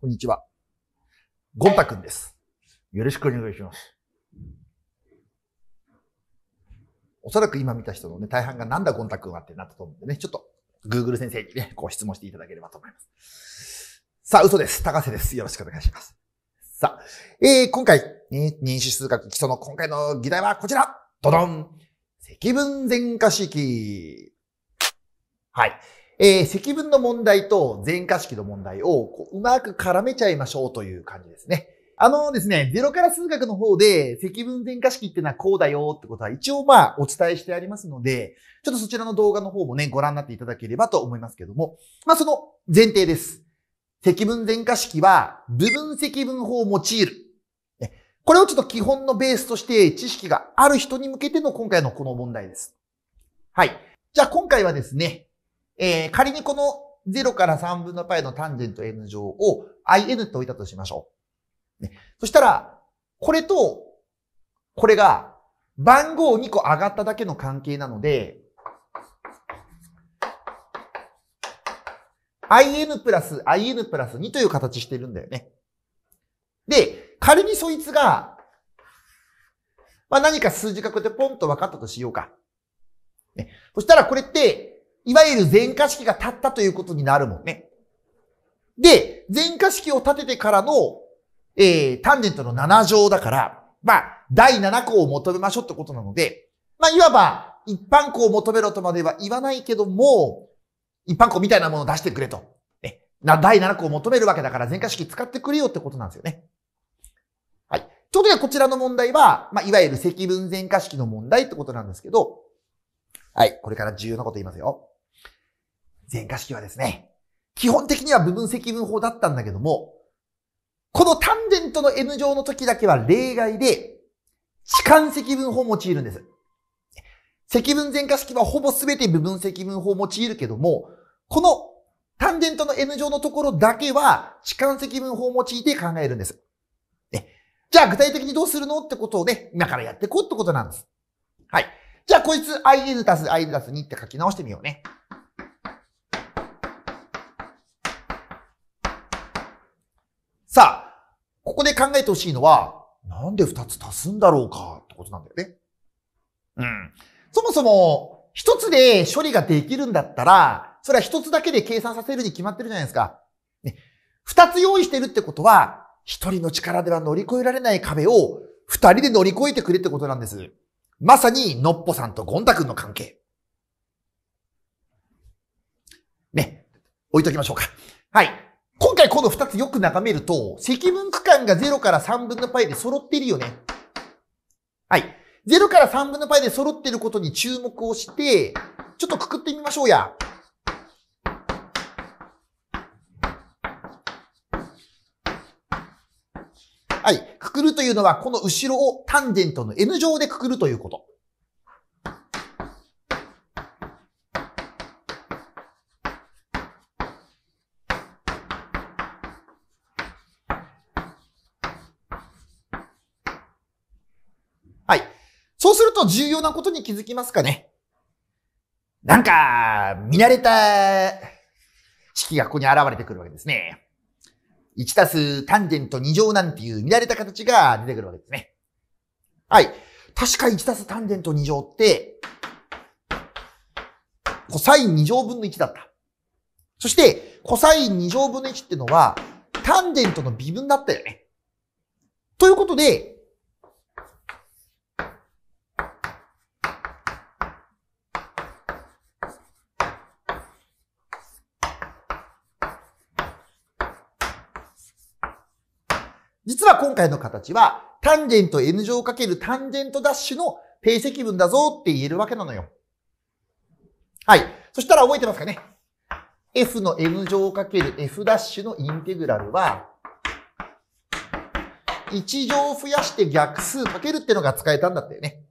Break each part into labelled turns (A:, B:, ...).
A: こんにちは。ゴンタくんです。よろしくお願いします。おそらく今見た人のね、大半がなんだゴンタくんはってなったと思うんでね、ちょっと Google 先生にね、こう質問していただければと思います。さあ、嘘です。高瀬です。よろしくお願いします。さあ、えー、今回、ね、認知数学基礎の今回の議題はこちらドドン積分全化式はい。えー、積分の問題と全化式の問題をこううまく絡めちゃいましょうという感じですね。あのですね、ゼロから数学の方で積分全化式ってのはこうだよってことは一応まあお伝えしてありますので、ちょっとそちらの動画の方もね、ご覧になっていただければと思いますけども、まあその前提です。積分全化式は部分積分法を用いる。これをちょっと基本のベースとして知識がある人に向けての今回のこの問題です。はい。じゃあ今回はですね、えー、仮にこの0から3分の π のタンジェント n 乗を in と置いたとしましょう。ね、そしたら、これと、これが番号2個上がっただけの関係なので、in プラス in プラス2という形してるんだよね。で、仮にそいつが、まあ、何か数字がこうやってポンと分かったとしようか。ね、そしたらこれって、いわゆる全化式が立ったということになるもんね。で、全化式を立ててからの、えー、タンジェントの7乗だから、まあ、第7項を求めましょうってことなので、まあ、いわば、一般項を求めろとまでは言わないけども、一般項みたいなものを出してくれと。ね。な、第7項を求めるわけだから、全化式使ってくれよってことなんですよね。はい。ということで、こちらの問題は、まあ、いわゆる積分全化式の問題ってことなんですけど、はい。これから重要なこと言いますよ。全化式はですね、基本的には部分積分法だったんだけども、このタンデントの n 乗の時だけは例外で、置換積分法を用いるんです。積分全化式はほぼ全て部分積分法を用いるけども、このタンデントの n 乗のところだけは置換積分法を用いて考えるんです。ね、じゃあ具体的にどうするのってことをね、今からやっていこうってことなんです。はい。じゃあこいつ in たす in たす2って書き直してみようね。こで考えてほしいのは、なんで二つ足すんだろうかってことなんだよね。うん。そもそも、一つで処理ができるんだったら、それは一つだけで計算させるに決まってるじゃないですか。ね。つ用意してるってことは、一人の力では乗り越えられない壁を、二人で乗り越えてくれってことなんです。まさに、のっぽさんとゴンタ君の関係。ね。置いときましょうか。はい。今回この2つよく眺めると、積分区間が0から3分の π で揃ってるよね。はい。0から3分の π で揃ってることに注目をして、ちょっとくくってみましょうや。はい。くくるというのは、この後ろをタンジェントの n 乗でくくるということ。そうすると重要なことに気づきますかねなんか、見慣れた式がここに現れてくるわけですね。1たすタンジェント2乗なんていう見慣れた形が出てくるわけですね。はい。確か1たすタンジェント2乗って、コサイン2乗分の1だった。そして、コサイン2乗分の1ってのは、タンジェントの微分だったよね。ということで、実は今回の形は、タンジェント n 乗かけるタンジェントダッシュの定積分だぞって言えるわけなのよ。はい。そしたら覚えてますかね f の n 乗かける f ダッシュのインテグラルは、1乗増やして逆数かけるってのが使えたんだったよね。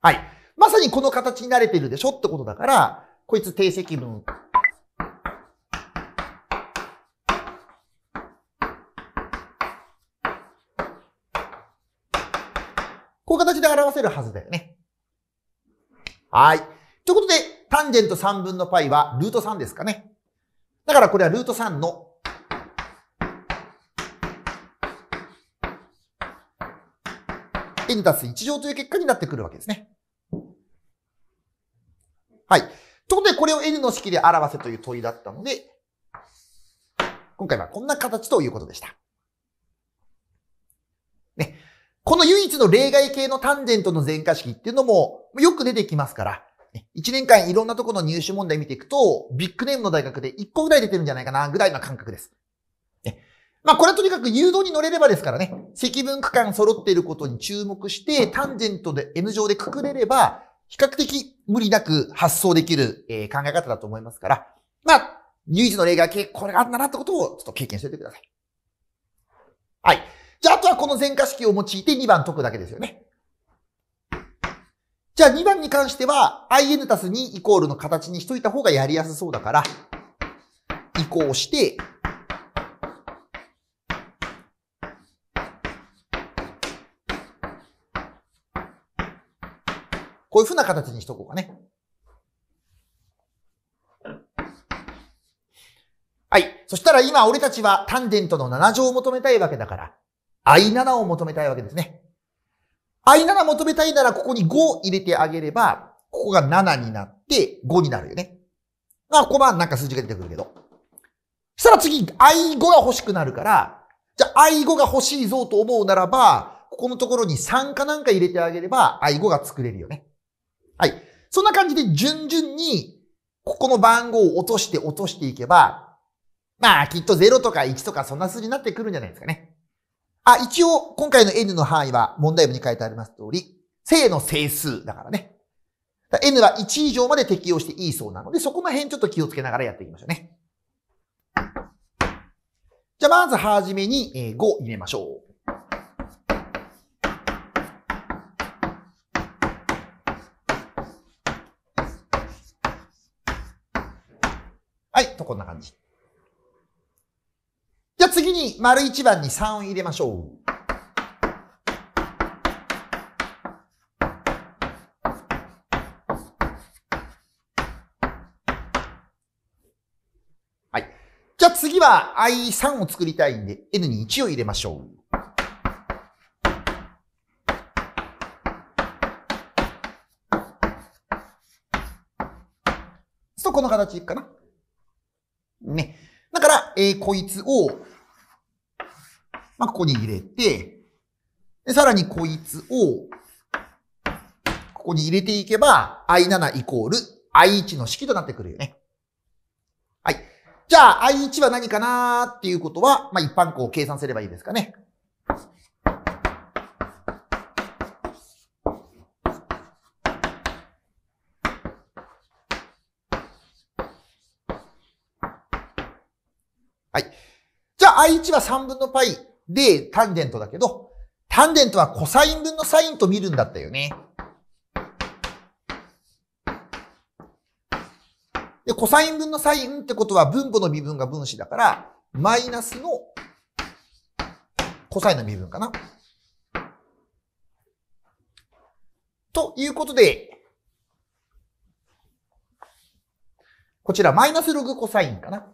A: はい。まさにこの形に慣れてるでしょってことだから、こいつ定積分形で表せるはずだよね。はい。ということで、タンジェント3分の π はルート3ですかね。だからこれはルート3の円たす1乗という結果になってくるわけですね。はい。ということで、これを n の式で表せという問いだったので、今回はこんな形ということでした。この唯一の例外系のタンジェントの全化式っていうのもよく出てきますから、1年間いろんなとこの入試問題見ていくと、ビッグネームの大学で1個ぐらい出てるんじゃないかな、ぐらいの感覚です。まあこれはとにかく誘導に乗れればですからね、積分区間揃っていることに注目して、タンジェントで N 乗でくくれれば、比較的無理なく発想できる、え考え方だと思いますから、まあ、唯一の例外系、これがあるんだなってことをちょっと経験しておいてください。はい。じゃあ、あとはこの全化式を用いて2番解くだけですよね。じゃあ2番に関しては、in たす2イコールの形にしといた方がやりやすそうだから、移行して、こういうふうな形にしとこうかね。はい。そしたら今俺たちはタンデントの7乗を求めたいわけだから、I7 を求めたいわけですね。I7 求めたいなら、ここに5入れてあげれば、ここが7になって5になるよね。まあ、ここはなんか数字が出てくるけど。そしたら次、I5 が欲しくなるから、じゃあ I5 が欲しいぞと思うならば、ここのところに3かなんか入れてあげれば、I5 が作れるよね。はい。そんな感じで順々に、ここの番号を落として落としていけば、まあ、きっと0とか1とかそんな数字になってくるんじゃないですかね。あ、一応、今回の n の範囲は問題文に書いてあります通り、正の整数だからね。ら n は1以上まで適用していいそうなので、そこの辺ちょっと気をつけながらやっていきましょうね。じゃあ、まずはじめに5入れましょう。はい、とこんな感じ。ゃ次に、丸1番に3を入れましょう。はい。じゃあ次は I3 を作りたいんで、N に1を入れましょう。この形かな。ね。だから、えー、こいつをまあ、ここに入れて、で、さらにこいつを、ここに入れていけば、i7 イコール i1 の式となってくるよね。はい。じゃあ、i1 は何かなーっていうことは、まあ、一般項を計算すればいいですかね。はい。じゃあ、i1 は3分の π で、タンデントだけど、タンデントはコサイン分のサインと見るんだったよね。で、コサイン分のサインってことは分母の微分が分子だから、マイナスのコサインの微分かな。ということで、こちらマイナスログコサインかな。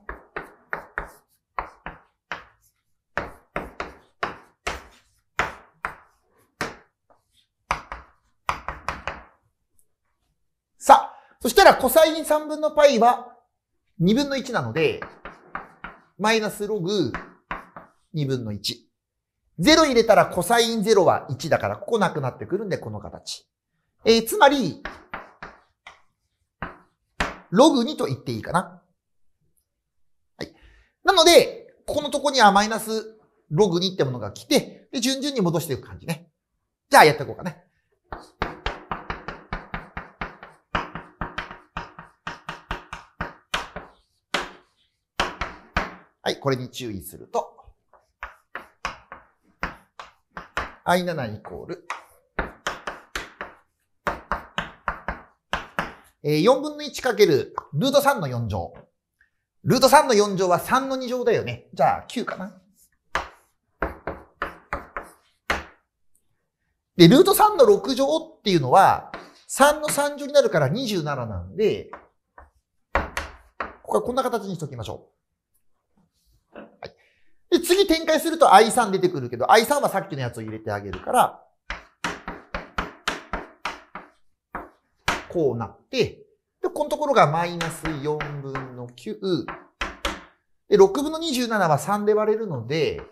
A: そしたら、コサイン3分の π は2分の1なので、マイナスログ2分の1。0入れたらコサイン0は1だから、ここなくなってくるんで、この形。えー、つまり、ログ2と言っていいかな。はい。なので、ここのとこにはマイナスログ2ってものが来て、で、順々に戻していく感じね。じゃあやっていこうかね。はい、これに注意すると、i7 イコール、4分の1かけるルート3の4乗。ルート3の4乗は3の2乗だよね。じゃあ9かな。で、ルート3の6乗っていうのは、3の3乗になるから27なんで、ここはこんな形にしときましょう。で、次展開すると I3 出てくるけど、I3 はさっきのやつを入れてあげるから、こうなって、で、このところがマイナス4分の9。で、6分の27は3で割れるので、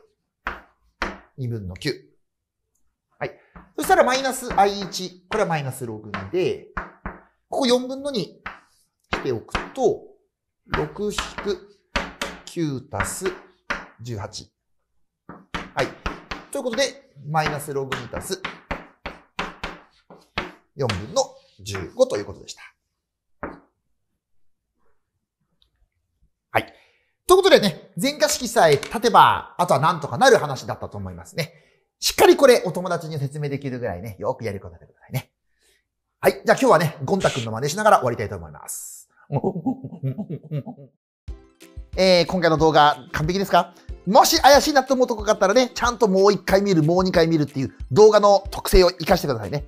A: 2分の9。はい。そしたらマイナス i1。これはマイナス分で、ここ4分の2しておくと、6引く9足す18。はい。ということで、マイナスログに足す4分の15ということでした。はい。ということでね、全化式さえ立てば、あとはなんとかなる話だったと思いますね。しっかりこれお友達に説明できるぐらいね、よくやりこんでくださいね。はい。じゃあ今日はね、ゴンタ君の真似しながら終わりたいと思います。えー、今回の動画完璧ですかもし怪しいなと思うとこがあったらね、ちゃんともう一回見る、もう二回見るっていう動画の特性を活かしてくださいね。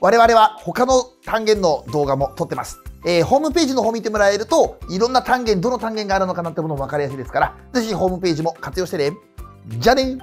A: 我々は他の単元の動画も撮ってます。えー、ホームページの方見てもらえると、いろんな単元、どの単元があるのかなってものも分かりやすいですから、ぜひホームページも活用してね。じゃあね